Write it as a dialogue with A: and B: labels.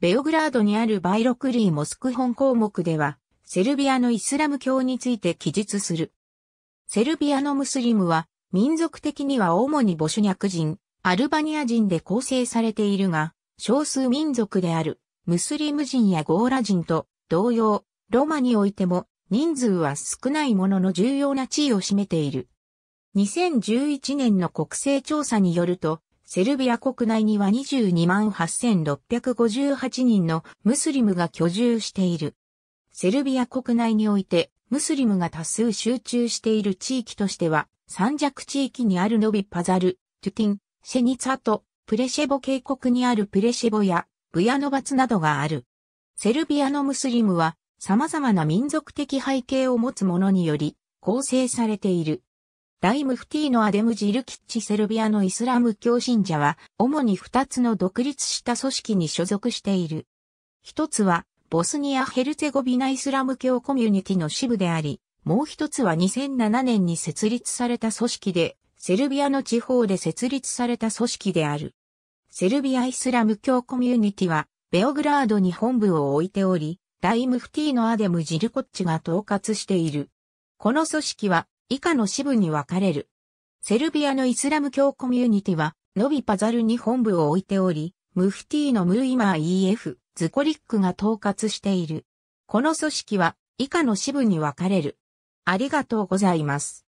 A: ベオグラードにあるバイロクリーモスク本項目では、セルビ
B: アのイスラム教について記述する。セルビアのムスリムは、民族的には主にボシュニャク人、アルバニア人で構成されているが、少数民族である、ムスリム人やゴーラ人と同様、ロマにおいても人数は少ないものの重要な地位を占めている。2011年の国勢調査によると、セルビア国内には22万8658人のムスリムが居住している。セルビア国内において、ムスリムが多数集中している地域としては、三弱地域にあるノビパザル、トゥティン、シェニツァと、プレシェボ渓谷にあるプレシェボや、ブヤノバツなどがある。セルビアのムスリムは、様々な民族的背景を持つ者により、構成されている。大ムフティのアデム・ジルキッチセルビアのイスラム教信者は、主に二つの独立した組織に所属している。一つは、ボスニア・ヘルツェゴビナイスラム教コミュニティの支部であり、もう一つは2007年に設立された組織で、セルビアの地方で設立された組織である。セルビア・イスラム教コミュニティは、ベオグラードに本部を置いており、大ムフティのアデム・ジルコッチが統括している。この組織は以下の支部に分かれる。セルビアのイスラム教コミュニティは、ノビパザルに本部を置いており、ムフティーのムーイマー EF、ズコリックが統括している。この組織は、以下の
A: 支部に分かれる。ありがとうございます。